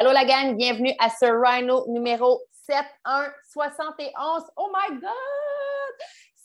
Hello la gang, bienvenue à ce Rhino numéro 7171. Oh my God!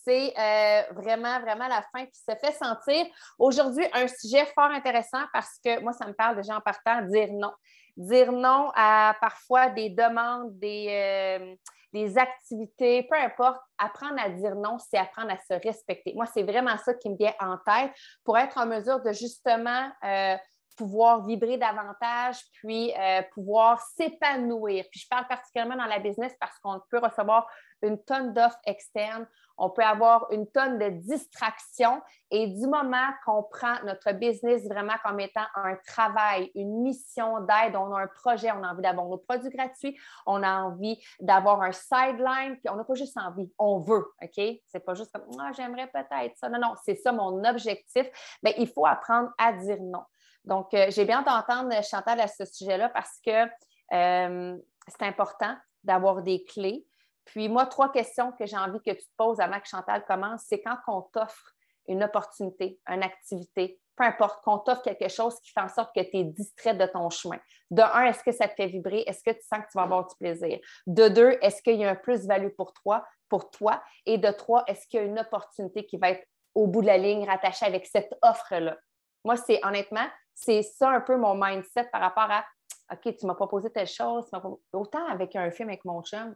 C'est euh, vraiment, vraiment la fin qui se fait sentir. Aujourd'hui, un sujet fort intéressant parce que moi, ça me parle déjà en partant, dire non. Dire non à parfois des demandes, des, euh, des activités, peu importe. Apprendre à dire non, c'est apprendre à se respecter. Moi, c'est vraiment ça qui me vient en tête pour être en mesure de justement... Euh, pouvoir vibrer davantage, puis euh, pouvoir s'épanouir. Puis je parle particulièrement dans la business parce qu'on peut recevoir une tonne d'offres externes, on peut avoir une tonne de distractions et du moment qu'on prend notre business vraiment comme étant un travail, une mission d'aide, on a un projet, on a envie d'avoir nos produits gratuits, on a envie d'avoir un sideline, puis on n'a pas juste envie, on veut, OK? C'est pas juste comme, moi ah, j'aimerais peut-être ça. Non, non, c'est ça mon objectif. Mais il faut apprendre à dire non. Donc, euh, j'ai bien d'entendre euh, Chantal à ce sujet-là parce que euh, c'est important d'avoir des clés. Puis moi, trois questions que j'ai envie que tu te poses avant que Chantal commence, c'est quand on t'offre une opportunité, une activité, peu importe, qu'on t'offre quelque chose qui fait en sorte que tu es distrait de ton chemin. De un, est-ce que ça te fait vibrer? Est-ce que tu sens que tu vas avoir du plaisir? De deux, est-ce qu'il y a un plus-value pour toi, pour toi? Et de trois, est-ce qu'il y a une opportunité qui va être au bout de la ligne rattachée avec cette offre-là? Moi, c'est honnêtement, c'est ça un peu mon mindset par rapport à OK, tu m'as proposé telle chose. Autant avec un film avec mon chum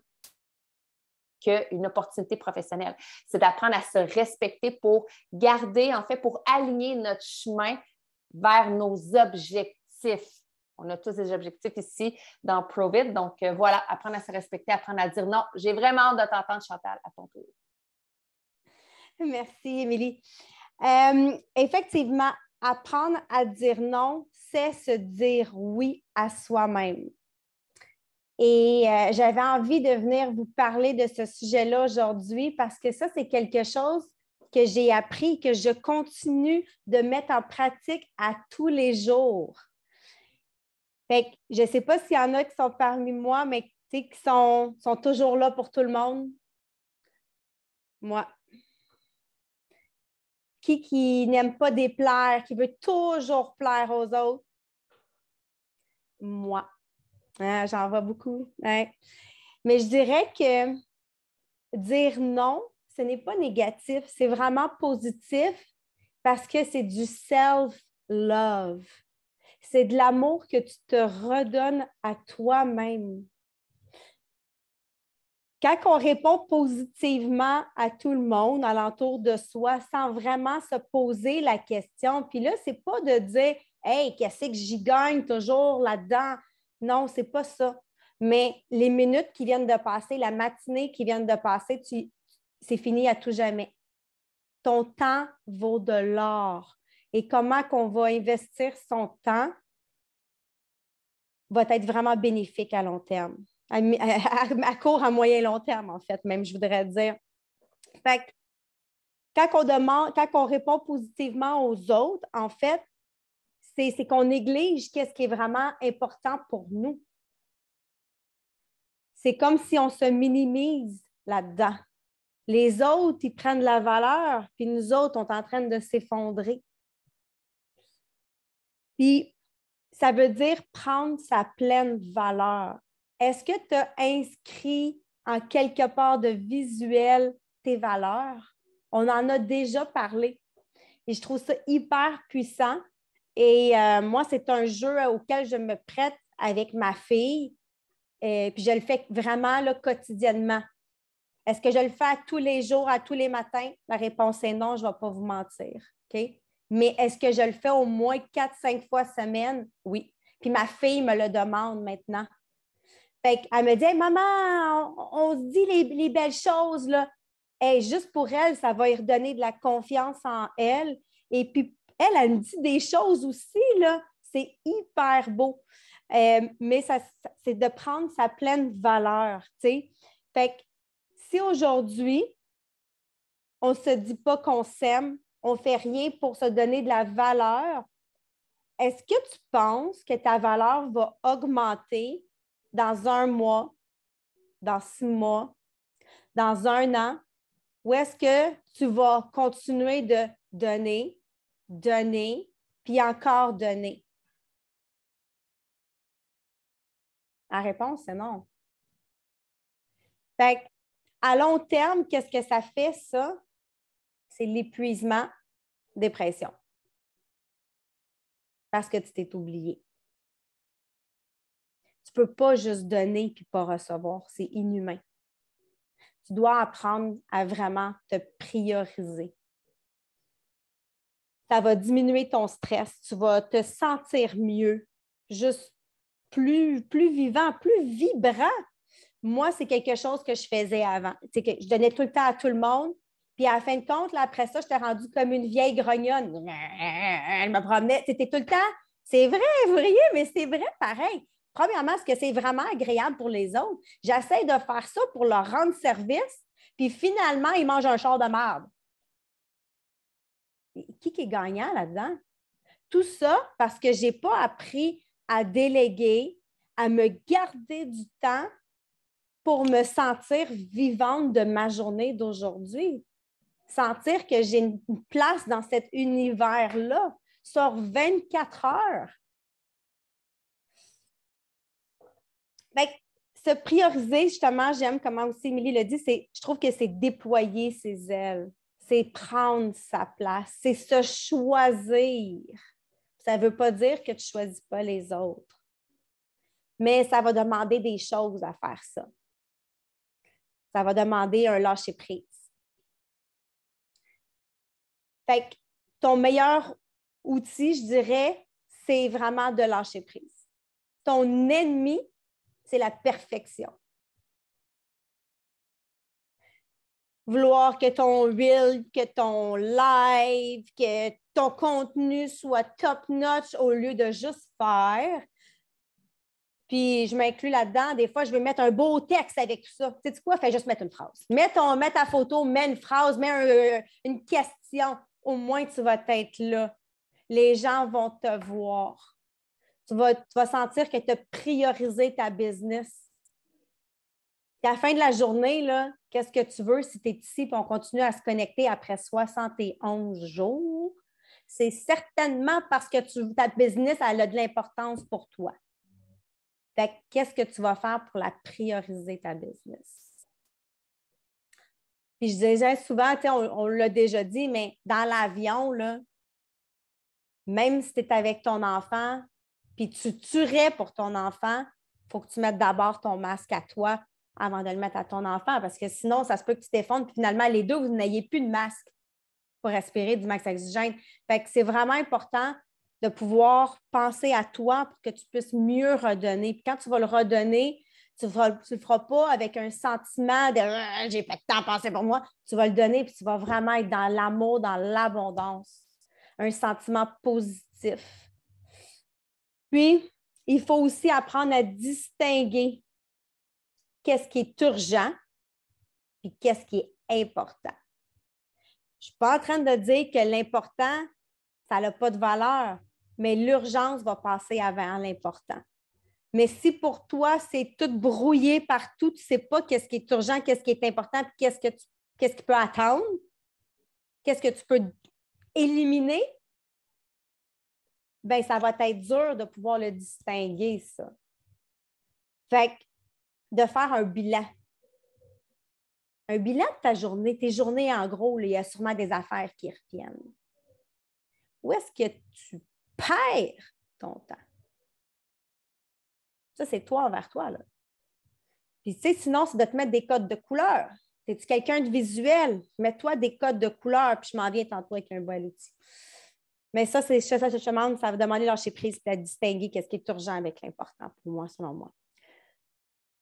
qu'une opportunité professionnelle. C'est d'apprendre à se respecter pour garder, en fait, pour aligner notre chemin vers nos objectifs. On a tous des objectifs ici dans ProVid. Donc, euh, voilà, apprendre à se respecter, apprendre à dire non. J'ai vraiment hâte de t'entendre, Chantal, à ton tour. Merci, Émilie. Euh, effectivement, apprendre à dire non, c'est se dire oui à soi-même. Et euh, j'avais envie de venir vous parler de ce sujet-là aujourd'hui parce que ça, c'est quelque chose que j'ai appris, que je continue de mettre en pratique à tous les jours. Fait que, je ne sais pas s'il y en a qui sont parmi moi, mais qui sont, sont toujours là pour tout le monde. Moi, qui n'aime pas déplaire, qui veut toujours plaire aux autres? Moi. Hein, j'en vois beaucoup. Hein. Mais je dirais que dire non, ce n'est pas négatif, c'est vraiment positif parce que c'est du self-love. C'est de l'amour que tu te redonnes à toi-même. Quand on répond positivement à tout le monde alentour de soi sans vraiment se poser la question, puis là, ce n'est pas de dire Hey, qu'est-ce que j'y gagne toujours là-dedans? Non, ce n'est pas ça. Mais les minutes qui viennent de passer, la matinée qui vient de passer, c'est fini à tout jamais. Ton temps vaut de l'or. Et comment qu'on va investir son temps va être vraiment bénéfique à long terme à, court, à moyen, long terme, en fait, même, je voudrais dire. Fait que, quand on demande, quand on répond positivement aux autres, en fait, c'est qu'on néglige qu'est-ce qui est vraiment important pour nous. C'est comme si on se minimise là-dedans. Les autres, ils prennent la valeur, puis nous autres, on est en train de s'effondrer. Puis, ça veut dire prendre sa pleine valeur. Est-ce que tu as inscrit en quelque part de visuel tes valeurs? On en a déjà parlé. Et je trouve ça hyper puissant. Et euh, moi, c'est un jeu auquel je me prête avec ma fille. Et puis je le fais vraiment quotidiennement. Est-ce que je le fais à tous les jours, à tous les matins? La réponse est non, je ne vais pas vous mentir. Mais est-ce que je le fais au moins quatre, cinq fois semaine? Oui. Puis ma fille me le demande maintenant. Fait elle me dit Maman, on, se dit les, belles choses. Là. et juste pour elle, ça va lui redonner de la confiance en elle. Et puis, elle, elle me dit des choses aussi. Là. C'est hyper beau. Euh, mais c'est de prendre sa pleine valeur. Fait si aujourd'hui, on ne se dit pas qu'on s'aime, on ne fait rien pour se donner de la valeur, est-ce que tu penses que ta valeur va augmenter dans un mois, dans six mois, dans un an, où est-ce que tu vas continuer de donner, donner, puis encore donner? La réponse c'est non. Fait à long terme, qu'est-ce que ça fait, ça? C'est l'épuisement, dépression. Parce que tu t'es oublié peux pas juste donner puis pas recevoir. C'est inhumain. Tu dois apprendre à vraiment te prioriser. Ça va diminuer ton stress. Tu vas te sentir mieux, juste plus, plus vivant, plus vibrant. Moi, c'est quelque chose que je faisais avant. C'est que je donnais tout le temps à tout le monde, puis à la fin de compte, là, après ça, je t'ai rendue comme une vieille grognonne. Elle me promenait. C'était tout le temps. C'est vrai, vous riez, mais c'est vrai pareil. Premièrement, est-ce que c'est vraiment agréable pour les autres? J'essaie de faire ça pour leur rendre service, puis finalement, ils mangent un char de merde. Qui est gagnant là-dedans? Tout ça parce que je n'ai pas appris à déléguer, à me garder du temps pour me sentir vivante de ma journée d'aujourd'hui. Sentir que j'ai une place dans cet univers-là sur 24 heures. se prioriser, justement, j'aime comment aussi Émilie le dit, c'est, je trouve que c'est déployer ses ailes, c'est prendre sa place, c'est se choisir. Ça ne veut pas dire que tu ne choisis pas les autres, mais ça va demander des choses à faire ça. Ça va demander un lâcher-prise. Fait que ton meilleur outil, je dirais, c'est vraiment de lâcher-prise. Ton ennemi, c'est la perfection. Vouloir que ton reel, que ton live, que ton contenu soit top-notch au lieu de juste faire. Puis je m'inclus là-dedans. Des fois, je vais mettre un beau texte avec tout ça. Tu sais quoi? Fais juste mettre une phrase. Mets, ton, mets ta photo, mets une phrase, mets une question. Au moins, tu vas être là. Les gens vont te voir tu vas, sentir que tu as priorisé ta business. à la fin de la journée, qu'est-ce que tu veux si tu es ici et on continue à se connecter après 71 jours? C'est certainement parce que ta business a de l'importance pour toi. qu'est-ce que tu vas faire pour la prioriser, ta business? Puis je disais souvent, on l'a déjà dit, mais dans l'avion, même si tu es avec ton enfant, puis tu tuerais pour ton enfant, il faut que tu mettes d'abord ton masque à toi avant de le mettre à ton enfant, parce que sinon, ça se peut que tu t'effondres, puis finalement, les deux, vous n'ayez plus de masque pour respirer du max oxygène. Fait que c'est vraiment important de pouvoir penser à toi pour que tu puisses mieux redonner. Puis quand tu vas le redonner, tu ne le feras pas avec un sentiment de ah, j'ai pas de temps à penser pour moi. Tu vas le donner puis tu vas vraiment être dans l'amour, dans l'abondance. Un sentiment positif. Puis, il faut aussi apprendre à distinguer qu'est-ce qui est urgent et qu'est-ce qui est important. Je ne suis pas en train de dire que l'important, ça n'a pas de valeur, mais l'urgence va passer avant l'important. Mais si pour toi, c'est tout brouillé partout, tu ne sais pas qu'est-ce qui est urgent, qu'est-ce qui est important, qu'est-ce, que tu, qu'est-ce qui peut attendre, qu'est-ce que tu peux éliminer, bien, ça va être dur de pouvoir le distinguer, ça. Fait que de faire un bilan. Un bilan de ta journée, tes journées en gros, il y a sûrement des affaires qui reviennent. Où est-ce que tu perds ton temps? Ça, c'est toi envers toi. Là. Puis, tu sais, sinon, c'est de te mettre des codes de couleur. Es-tu quelqu'un de visuel? Mets-toi des codes de couleur, puis je m'en viens tantôt avec un bon outil. Mais ça, c'est ça, ça, demande, ça va demander lâcher prise à distinguer qu'est-ce qui est urgent avec l'important pour moi, selon moi.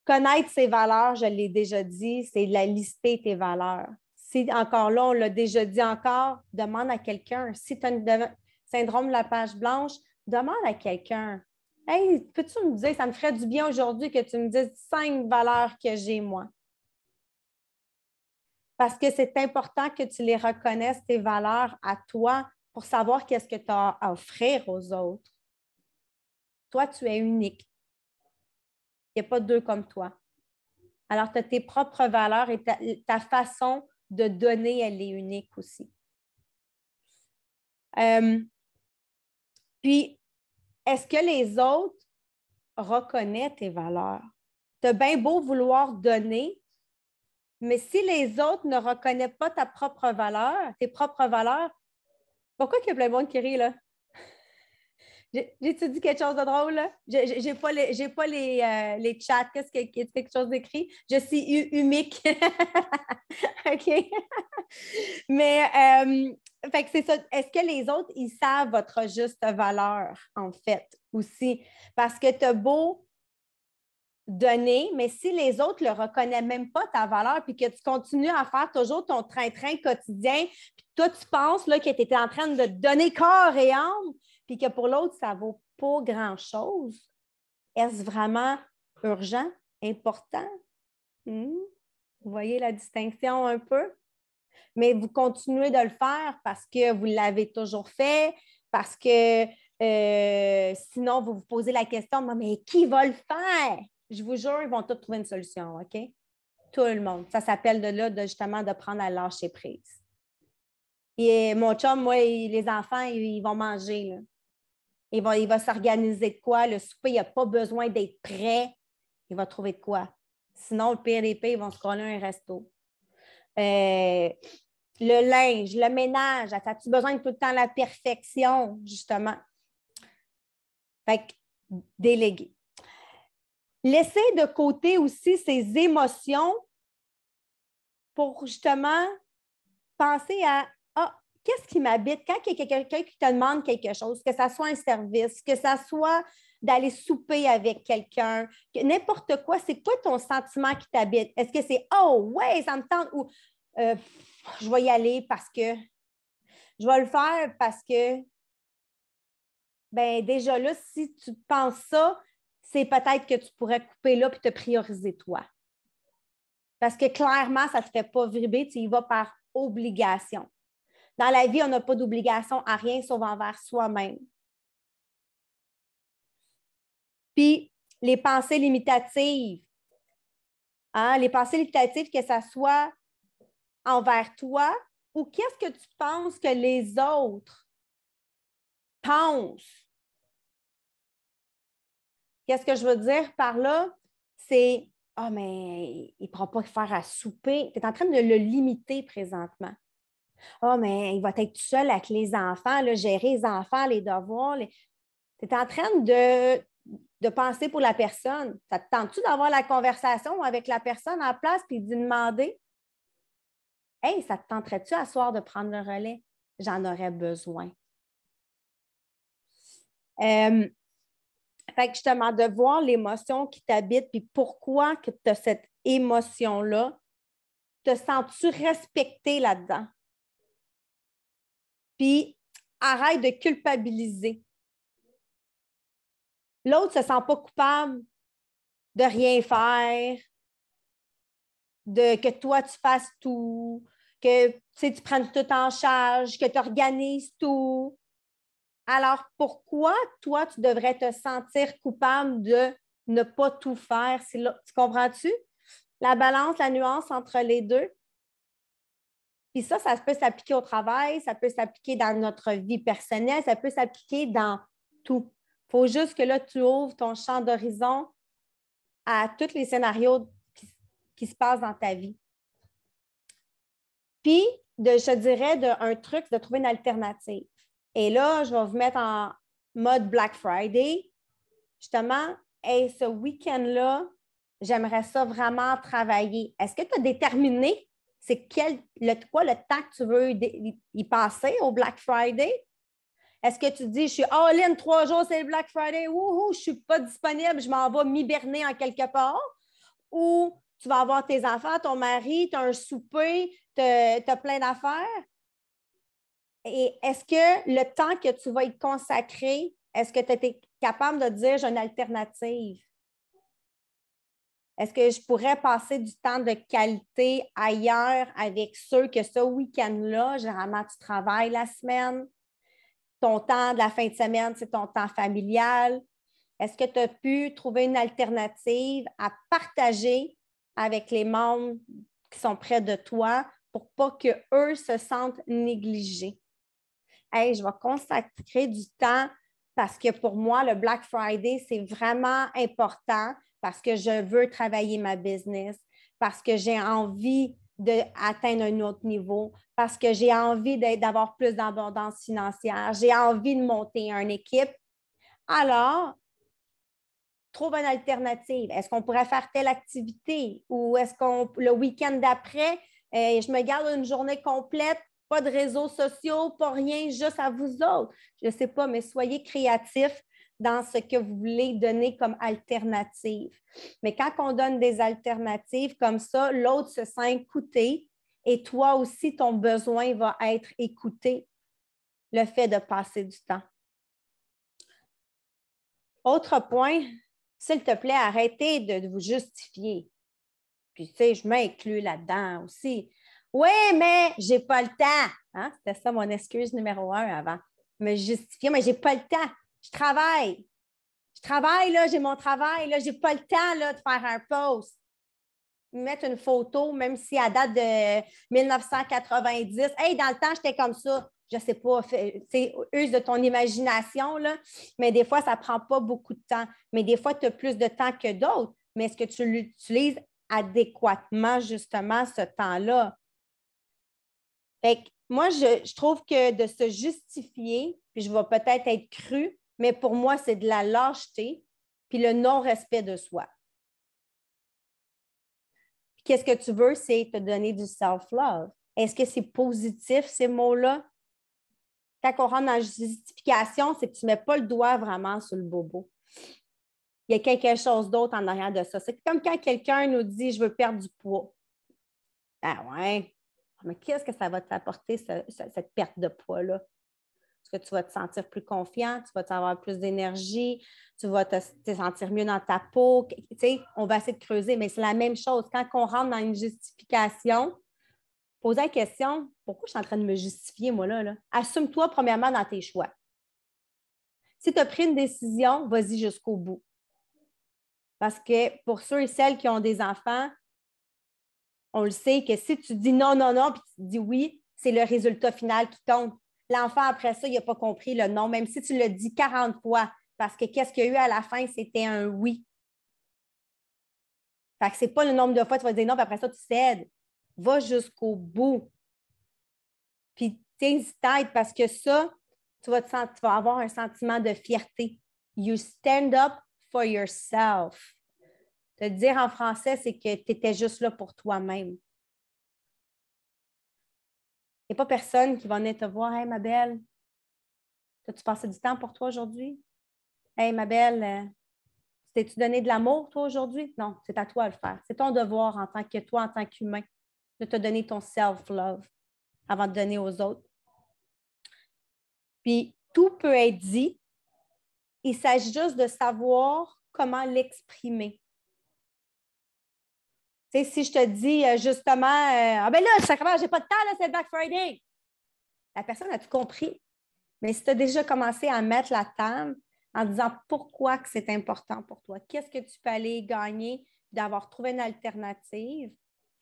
Connaître ses valeurs, je l'ai déjà dit, c'est la lister tes valeurs. Si encore là, on l'a déjà dit encore, demande à quelqu'un. Si tu as un syndrome de la page blanche, demande à quelqu'un. Hey, peux-tu me dire, ça me ferait du bien aujourd'hui que tu me dises cinq valeurs que j'ai moi? Parce que c'est important que tu les reconnaisses, tes valeurs à toi, pour savoir qu'est-ce que tu as à offrir aux autres. Toi, tu es unique. Il n'y a pas deux comme toi. Alors, tu as tes propres valeurs et ta, façon de donner, elle est unique aussi. Euh, puis, est-ce que les autres reconnaissent tes valeurs? Tu as bien beau vouloir donner, mais si les autres ne reconnaissent pas ta propre valeur, tes propres valeurs, pourquoi qu'il y a plein de monde qui rit, là? J'ai-tu dit quelque chose de drôle, là? J'ai pas les, j'ai pas les, euh, les chats. Qu'est-ce que, est quelque chose d'écrit? Je suis humique. OK? Mais, euh, fait que c'est ça. Est-ce que les autres, ils savent votre juste valeur, en fait, aussi? Parce que t'as beau donner, mais si les autres ne le reconnaissent même pas ta valeur, puis que tu continues à faire toujours ton train-train quotidien, puis toi, tu penses là, que tu étais en train de donner corps et âme, puis que pour l'autre, ça ne vaut pas grand-chose, est-ce vraiment urgent, important? Hmm? Vous voyez la distinction un peu? Mais vous continuez de le faire parce que vous l'avez toujours fait, parce que euh, sinon, vous vous posez la question, mais qui va le faire? je vous jure, ils vont tous trouver une solution, OK? Tout le monde. Ça s'appelle de là, justement, de prendre à lâcher prise. Et mon chum, moi, les enfants, ils, vont manger, là. Il il va s'organiser de quoi? Le souper, il a pas besoin d'être prêt. Il va trouver de quoi. Sinon, le pire ils vont se coller un resto. Euh, le linge, le ménage, as-tu besoin de tout le temps la perfection, justement? Fait que, déléguer. Laisser de côté aussi ces émotions pour justement penser à ah, qu'est-ce qui m'habite quand il y a quelqu'un qui te demande quelque chose, que ça soit un service, que ça soit d'aller souper avec quelqu'un, que n'importe quoi, c'est quoi ton sentiment qui t'habite? Est-ce que c'est oh ouais, ça me tente ou euh, je vais y aller parce que je vais le faire parce que ben déjà là, si tu penses ça, c'est peut-être que tu pourrais couper là puis te prioriser toi. Parce que clairement, ça ne te fait pas vibrer, tu y vas par obligation. Dans la vie, on n'a pas d'obligation à rien sauf envers soi-même. Puis, les pensées limitatives. Hein, les pensées limitatives, que ça soit envers toi ou qu'est-ce que tu penses que les autres pensent Qu'est-ce que je veux dire par là? C'est Ah, mais il ne pourra pas faire à souper. Tu es en train de le limiter présentement. Ah, mais il va être tout seul avec les enfants, là, gérer les enfants, les devoirs. Tu es en train de, penser pour la personne. Ça te tente-tu d'avoir la conversation avec la personne en place puis d'y demander Hey, ça te tenterait-tu à soir de prendre le relais? J'en aurais besoin. Euh, fait que justement, de voir l'émotion qui t'habite, puis pourquoi que tu as cette émotion-là, te sens-tu respecté là-dedans? Puis arrête de culpabiliser. L'autre ne se sent pas coupable de rien faire, de que toi tu fasses tout, que tu prennes tout en charge, que tu organises tout. Alors, pourquoi toi, tu devrais te sentir coupable de ne pas tout faire? Tu comprends-tu? La balance, la nuance entre les deux. Puis ça, ça peut s'appliquer au travail, ça peut s'appliquer dans notre vie personnelle, ça peut s'appliquer dans tout. Il faut juste que là, tu ouvres ton champ d'horizon à tous les scénarios qui, se passent dans ta vie. Puis, de, je dirais, de, un truc, de trouver une alternative. Et là, je vais vous mettre en mode Black Friday. Justement, Et ce week-end-là, j'aimerais ça vraiment travailler. Est-ce que tu as déterminé c'est quel, le, quoi le temps que tu veux y passer au Black Friday? Est-ce que tu dis, je suis all-in trois jours, c'est le Black Friday, wouhou, je ne suis pas disponible, je m'en vais m'hiberner en quelque part? Ou tu vas avoir tes enfants, ton mari, tu as un souper, tu as plein d'affaires? Et est-ce que le temps que tu vas y consacrer, est-ce que tu étais capable de dire j'ai une alternative? Est-ce que je pourrais passer du temps de qualité ailleurs avec ceux que ce week-end-là, généralement, tu travailles la semaine? Ton temps de la fin de semaine, c'est ton temps familial. Est-ce que tu as pu trouver une alternative à partager avec les membres qui sont près de toi pour pas qu'eux se sentent négligés? je vais consacrer du temps parce que pour moi, le Black Friday, c'est vraiment important parce que je veux travailler ma business, parce que j'ai envie d'atteindre un autre niveau, parce que j'ai envie d'avoir plus d'abondance financière, j'ai envie de monter une équipe. Alors, trouve une alternative. Est-ce qu'on pourrait faire telle activité ou est-ce qu'on, le week-end d'après, euh, je me garde une journée complète pas de réseaux sociaux, pas rien, juste à vous autres. Je ne sais pas, mais soyez créatifs dans ce que vous voulez donner comme alternative. Mais quand on donne des alternatives comme ça, l'autre se sent écouté et toi aussi, ton besoin va être écouté. Le fait de passer du temps. Autre point, s'il te plaît, arrêtez de vous justifier. Puis, tu sais, je m'inclus là-dedans aussi. Oui, mais j'ai pas le temps. Hein? C'était ça mon excuse numéro un avant. Me justifier, mais j'ai pas le temps. Je travaille. Je travaille, là, j'ai mon travail, là, j'ai pas le temps là, de faire un post. Mettre une photo, même si à date de 1990, hey, dans le temps, j'étais comme ça. Je sais pas, c'est use de ton imagination, là, mais des fois, ça prend pas beaucoup de temps. Mais des fois, tu as plus de temps que d'autres. Mais est-ce que tu l'utilises adéquatement, justement, ce temps-là? moi, je, trouve que de se justifier, puis je vais peut-être être cru, mais pour moi, c'est de la lâcheté, puis le non-respect de soi. Qu'est-ce que tu veux, c'est te donner du self-love. Est-ce que c'est positif, ces mots-là? Quand on rentre dans la justification, c'est que tu ne mets pas le doigt vraiment sur le bobo. Il y a quelque chose d'autre en arrière de ça. C'est comme quand quelqu'un nous dit Je veux perdre du poids. Ah ouais, mais qu'est-ce que ça va t'apporter, cette perte de poids-là? Est-ce que tu vas te sentir plus confiant? Tu vas avoir plus d'énergie? Tu vas te, sentir mieux dans ta peau? on va essayer de creuser, mais c'est la même chose. Quand on rentre dans une justification, pose la question, pourquoi je suis en train de me justifier, moi, là? Assume-toi, premièrement, dans tes choix. Si tu as pris une décision, vas-y jusqu'au bout. Parce que pour ceux et celles qui ont des enfants, on le sait que si tu dis non, non, non, puis tu dis oui, c'est le résultat final qui compte. L'enfant, après ça, il n'a pas compris le non, même si tu le dis 40 fois, parce que qu'est-ce qu'il y a eu à la fin, c'était un oui. Fait que c'est pas le nombre de fois que tu vas dire non, puis après ça, tu cèdes. Va jusqu'au bout. Puis t'hésites parce que ça, tu vas avoir un sentiment de fierté. You stand up for yourself. Te dire en français, c'est que tu étais juste là pour toi-même. Il n'y a pas personne qui va venir te voir Hey, ma belle, as-tu passé du temps pour toi aujourd'hui? Hey, ma belle, euh, t'es-tu donné de l'amour, toi, aujourd'hui? Non, c'est à toi de le faire. C'est ton devoir en tant que toi, en tant qu'humain, de te donner ton self-love avant de donner aux autres. Puis tout peut être dit. Il s'agit juste de savoir comment l'exprimer si je te dis euh, justement, euh, ah ben là, je j'ai pas de temps, là, cette Black Friday. La personne a tout compris. Mais si tu as déjà commencé à mettre la table en disant pourquoi que c'est important pour toi, qu'est-ce que tu peux aller gagner d'avoir trouvé une alternative,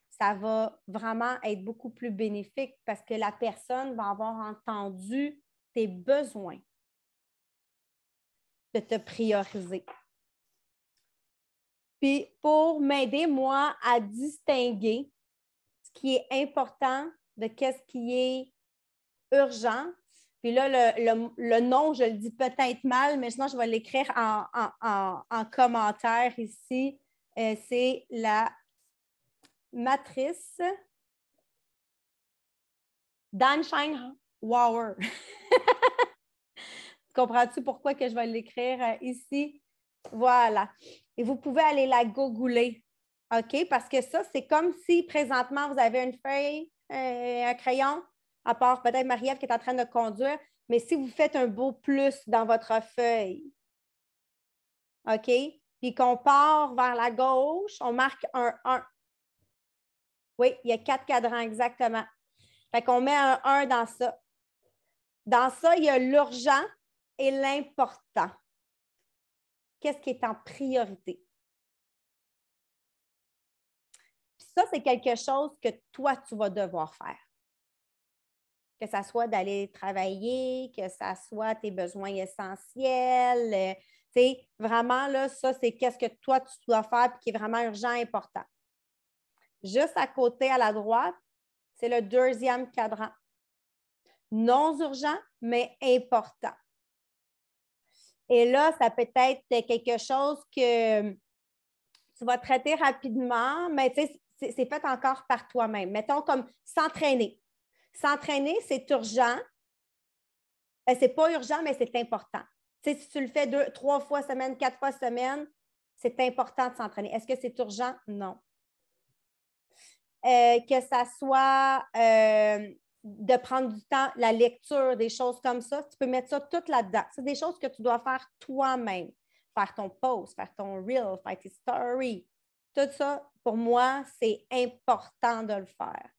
ça va vraiment être beaucoup plus bénéfique parce que la personne va avoir entendu tes besoins de te prioriser pour m'aider, moi, à distinguer ce qui est important de qu'est-ce qui est urgent. Puis là, le, nom, je le dis peut-être mal, mais sinon, je vais l'écrire en, commentaire ici. Euh, c'est la matrice Danshine-Wauer. Comprends-tu pourquoi que je vais l'écrire euh, ici? Voilà. Et vous pouvez aller la googler, OK? Parce que ça, c'est comme si présentement, vous avez une feuille, euh, un, crayon, à part peut-être Marie-Ève qui est en train de conduire, mais si vous faites un beau plus dans votre feuille, OK? Puis qu'on part vers la gauche, on marque un 1. Oui, il y a quatre cadrans exactement. Fait qu'on met un 1 dans ça. Dans ça, il y a l'urgent et l'important qu'est-ce qui est en priorité. ça, c'est quelque chose que toi, tu vas devoir faire. Que ça soit d'aller travailler, que ça soit tes besoins essentiels, euh, sais, vraiment là, ça, c'est qu'est-ce que toi, tu dois faire et qui est vraiment urgent et important. Juste à côté, à la droite, c'est le deuxième cadran. Non urgent, mais important. Et là, ça peut être quelque chose que hum, tu vas traiter rapidement, mais c'est fait encore par toi-même. Mettons comme s'entraîner. S'entraîner, c'est urgent. Ce euh, c'est pas urgent, mais c'est important. si tu le fais deux, trois fois semaine, quatre fois semaine, c'est important de s'entraîner. Est-ce que c'est urgent? Non. Euh, que ça soit euh, de prendre du temps, la lecture, des choses comme ça. Tu peux mettre ça tout là-dedans. C'est des choses que tu dois faire toi-même. Faire ton post, faire ton reel, faire tes stories. Tout ça, pour moi, c'est important de le faire.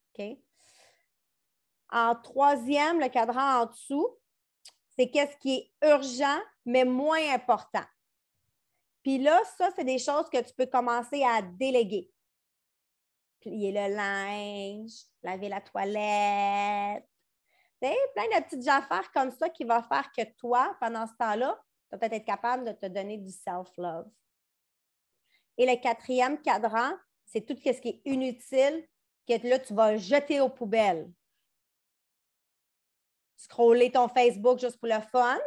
En troisième, le cadran en dessous, c'est qu'est-ce qui est urgent, mais moins important. Puis là, ça, c'est des choses que tu peux commencer à déléguer plier le linge, laver la toilette. Tu plein de petites affaires comme ça qui vont faire que toi, pendant ce temps-là, tu vas peut-être être capable de te donner du self-love. Et le quatrième cadran, c'est tout ce qui est inutile que là, tu vas jeter aux poubelles. Scroller ton Facebook juste pour le fun,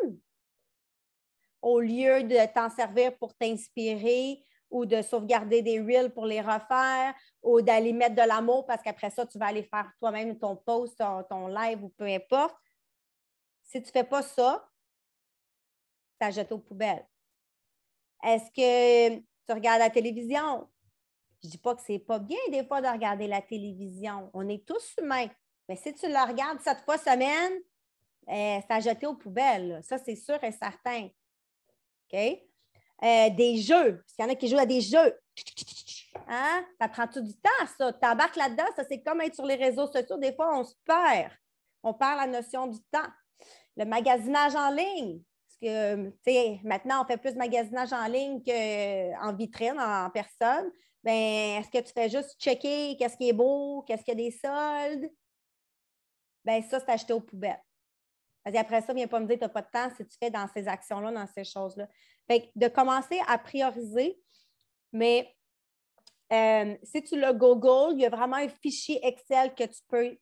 au lieu de t'en servir pour t'inspirer, ou de sauvegarder des reels pour les refaire ou d'aller mettre de l'amour parce qu'après ça, tu vas aller faire toi-même ton post, ton, live ou peu importe. Si tu ne fais pas ça, ça jette aux poubelles. Est-ce que tu regardes la télévision? Je ne dis pas que ce n'est pas bien des fois de regarder la télévision. On est tous humains. Mais si tu la regardes cette fois semaine, eh, ça c'est à aux poubelles. Ça, c'est sûr et certain. OK? Euh, des jeux. Parce qu'il y en a qui jouent à des jeux. Hein? Ça prend tout du temps, ça. Tu là-dedans, ça c'est comme être sur les réseaux sociaux. Des fois, on se perd. On perd la notion du temps. Le magasinage en ligne. Parce que, tu sais, maintenant, on fait plus de magasinage en ligne qu'en euh, vitrine, en personne. ben est-ce que tu fais juste checker qu'est-ce qui est beau, qu'est-ce qu'il y a des soldes? ben ça, c'est acheté aux poubelles. Parce après ça, viens pas me dire que tu n'as pas de temps si tu fais dans ces actions-là, dans ces choses-là. Fait que de commencer à prioriser, mais euh, si tu le Google, il y a vraiment un fichier Excel que tu peux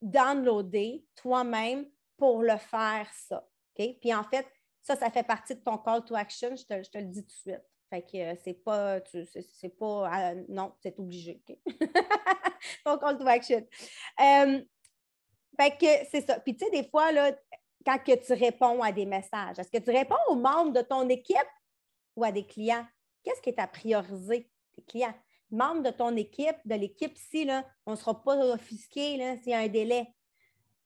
downloader toi-même pour le faire ça. OK? Puis en fait, ça, ça fait partie de ton call to action, je te, le dis tout de suite. Fait que euh, c'est pas, c'est, pas, euh, non, c'est obligé. ton call to action. fait que c'est ça. Puis tu sais, des fois, là, quand que tu réponds à des messages? Est-ce que tu réponds aux membres de ton équipe ou à des clients? Qu'est-ce qui est à prioriser, tes clients? Membres de ton équipe, de l'équipe ici, là, on ne sera pas offusqué s'il y a un délai.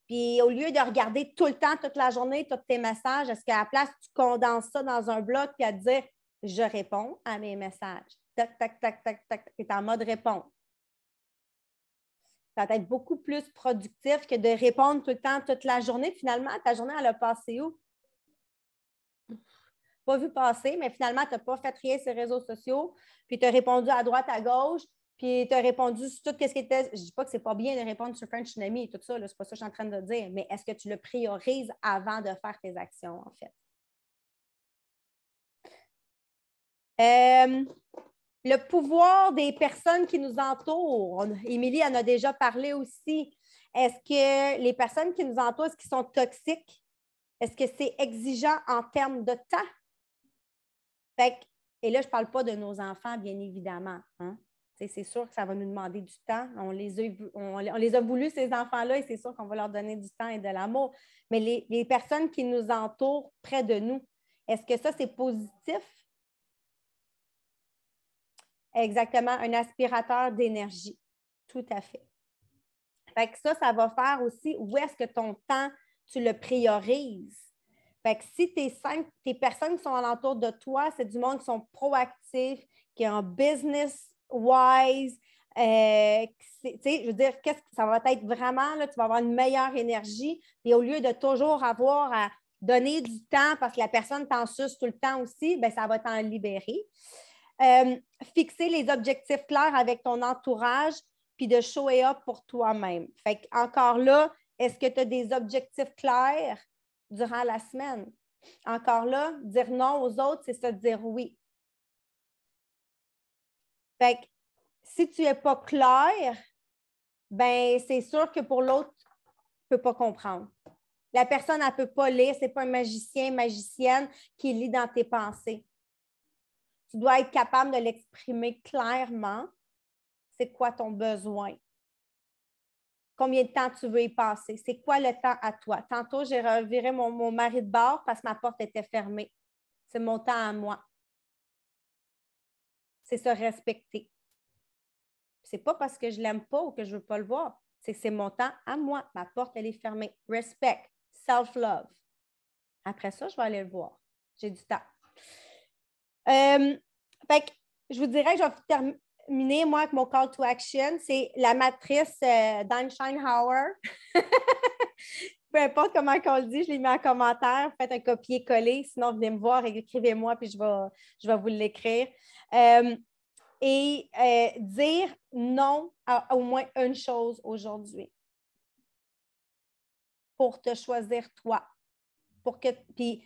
Puis au lieu de regarder tout le temps, toute la journée, tous tes messages, est-ce qu'à la place, tu condenses ça dans un bloc et à dire je réponds à mes messages? Tac, tac, tac, tac, tac, tu es en mode réponse ça va être beaucoup plus productif que de répondre tout le temps, toute la journée. Finalement, ta journée, elle a passé où? Pas vu passer, mais finalement, tu n'as pas fait rien sur les réseaux sociaux, puis tu as répondu à droite, à gauche, puis tu as répondu sur tout ce qui était. Je ne dis pas que ce n'est pas bien de répondre sur French Tsunami et tout ça, ce n'est pas ça que je suis en train de dire, mais est-ce que tu le priorises avant de faire tes actions, en fait? Euh, le pouvoir des personnes qui nous entourent. Émilie en a déjà parlé aussi. Est-ce que les personnes qui nous entourent, est-ce qu'ils sont toxiques? Est-ce que c'est exigeant en termes de temps? et là, je ne parle pas de nos enfants, bien évidemment. Hein. C'est sûr que ça va nous demander du temps. On les a, on, voulu, ces enfants-là, et c'est sûr qu'on va leur donner du temps et de l'amour. Mais les personnes qui nous entourent près de nous, est-ce que ça, c'est positif? Exactement, un aspirateur d'énergie. Tout à fait. Fait que ça, ça va faire aussi où est-ce que ton temps, tu le priorises. Fait que si tes, cinq, tes personnes qui sont alentour de toi, c'est du monde qui sont proactifs, qui est en business wise, euh, je veux dire, quest que ça va être vraiment, là, tu vas avoir une meilleure énergie. Et au lieu de toujours avoir à donner du temps parce que la personne t'en suce tout le temps aussi, bien, ça va t'en libérer. Euh, fixer les objectifs clairs avec ton entourage, puis de show et up pour toi-même. Fait encore là, est-ce que tu as des objectifs clairs durant la semaine? Encore là, dire non aux autres, c'est se dire oui. Fait si tu n'es pas clair, ben c'est sûr que pour l'autre, tu ne peux pas comprendre. La personne, elle ne peut pas lire, ce n'est pas un magicien, magicienne qui lit dans tes pensées tu dois être capable de l'exprimer clairement. C'est quoi ton besoin? Combien de temps tu veux y passer? C'est quoi le temps à toi? Tantôt, j'ai reviré mon, mari de bord parce que ma porte était fermée. C'est mon temps à moi. C'est se respecter. C'est pas parce que je l'aime pas ou que je veux pas le voir. C'est c'est mon temps à moi. Ma porte, elle est fermée. Respect, self-love. Après ça, je vais aller le voir. J'ai du temps. Euh, fait je vous dirais que je vais terminer, moi, avec mon call to action. C'est la matrice euh, Shinehauer. Peu importe comment on le dit, je l'ai mis en commentaire. Faites un copier-coller. Sinon, venez me voir écrivez-moi, puis je vais, je vais vous l'écrire. Euh, et euh, dire non à au moins une chose aujourd'hui pour te choisir toi. Pour que, puis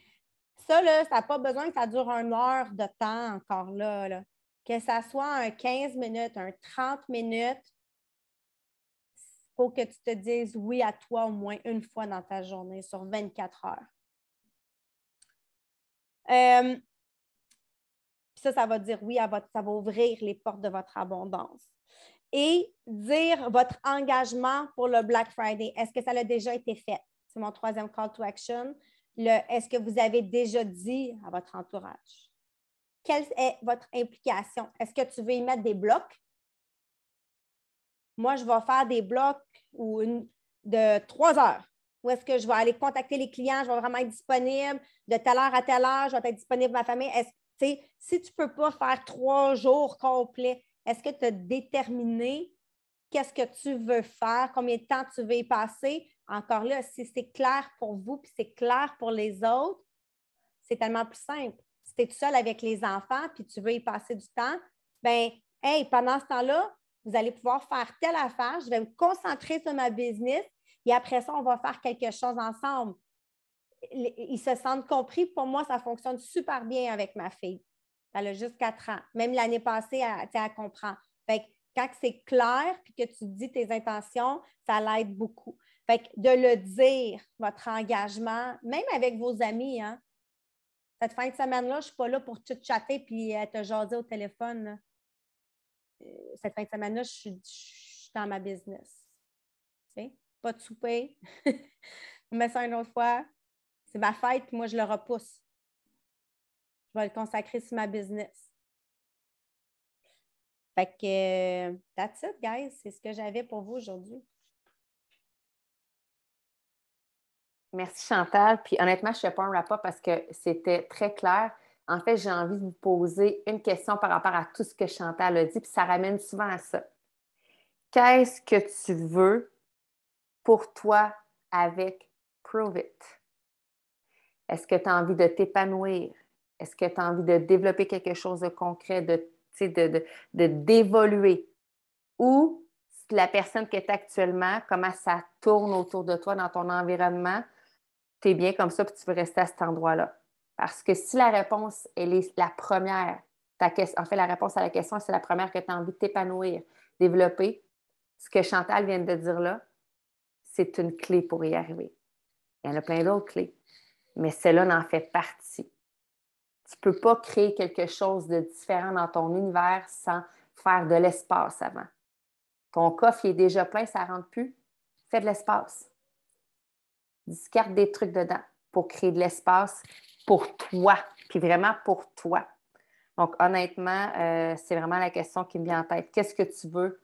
ça, là, ça n'a pas besoin que ça dure une heure de temps encore là. Que ça soit un 15 minutes, un 30 minutes, il faut que tu te dises oui à toi au moins une fois dans ta journée sur 24 heures. Euh, ça, ça va dire oui à votre, ça va ouvrir les portes de votre abondance. Et dire votre engagement pour le Black Friday. Est-ce que ça a déjà été fait? C'est mon troisième call to action est-ce que vous avez déjà dit à votre entourage? Quelle est votre implication? Est-ce que tu veux y mettre des blocs? Moi, je vais faire des blocs ou de trois heures. Ou est-ce que je vais aller contacter les clients? Je vais vraiment être disponible de telle heure à telle heure. Je vais être disponible pour ma famille. si tu ne peux pas faire trois jours complets, est-ce que tu as déterminé qu'est-ce que tu veux faire, combien de temps tu veux y passer, encore là, si c'est clair pour vous, puis c'est clair pour les autres, c'est tellement plus simple. Si tu es tout seul avec les enfants, puis tu veux y passer du temps, ben hey, pendant ce temps-là, vous allez pouvoir faire telle affaire, je vais me concentrer sur ma business, et après ça, on va faire quelque chose ensemble. Ils se sentent compris. Pour moi, ça fonctionne super bien avec ma fille. Elle a juste 4 ans. Même l'année passée, elle, comprend. Fait que quand c'est clair puis que tu dis tes intentions, ça l'aide beaucoup. Fait que de le dire, votre engagement, même avec vos amis, cette fin de semaine-là, je ne suis pas là pour tout chatter puis te jaser au téléphone. Cette fin de semaine-là, je suis dans ma business. Pas de souper. On met ça une autre fois. C'est ma fête, puis moi, je le repousse. Je vais le consacrer sur ma business. Fait que, euh, that's it, guys. C'est ce que j'avais pour vous aujourd'hui. Merci Chantal. Puis honnêtement, je ne fais pas un rapport parce que c'était très clair. En fait, j'ai envie de vous poser une question par rapport à tout ce que Chantal a dit, puis ça ramène souvent à ça. Qu'est-ce que tu veux pour toi avec Prove Est-ce que tu as envie de t'épanouir? Est-ce que tu as envie de développer quelque chose de concret, de, d'évoluer? Ou la personne qui est actuellement, comment ça tourne autour de toi dans ton environnement, tu es bien comme ça, puis tu veux rester à cet endroit-là. Parce que si la réponse, est la première, en fait, la réponse à la question, c'est la première que tu as envie de t'épanouir, développer, ce que Chantal vient de dire là, c'est une clé pour y arriver. Il y en a plein d'autres clés, mais celle-là n'en fait partie. Tu ne peux pas créer quelque chose de différent dans ton univers sans faire de l'espace avant. Ton coffre est déjà plein, ça ne rentre plus. Fais de l'espace discarte des trucs dedans pour créer de l'espace pour toi, puis vraiment pour toi. Donc, honnêtement, euh, c'est vraiment la question qui me vient en tête. Qu'est-ce que tu veux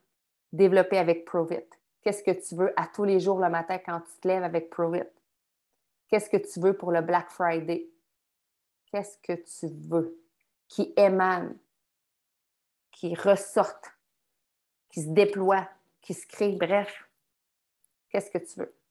développer avec Provit? Qu'est-ce que tu veux à tous les jours le matin quand tu te lèves avec Provit? Qu'est-ce que tu veux pour le Black Friday? Qu'est-ce que tu veux qui émane, qui ressorte, qui se déploie, qui se crée? Bref, qu'est-ce que tu veux?